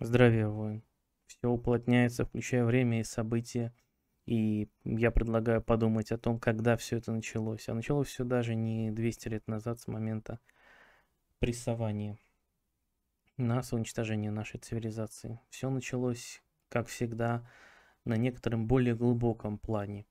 Здравия, воин. Все уплотняется, включая время и события. И я предлагаю подумать о том, когда все это началось. А началось все даже не 200 лет назад, с момента прессования нас, уничтожения нашей цивилизации. Все началось, как всегда, на некотором более глубоком плане.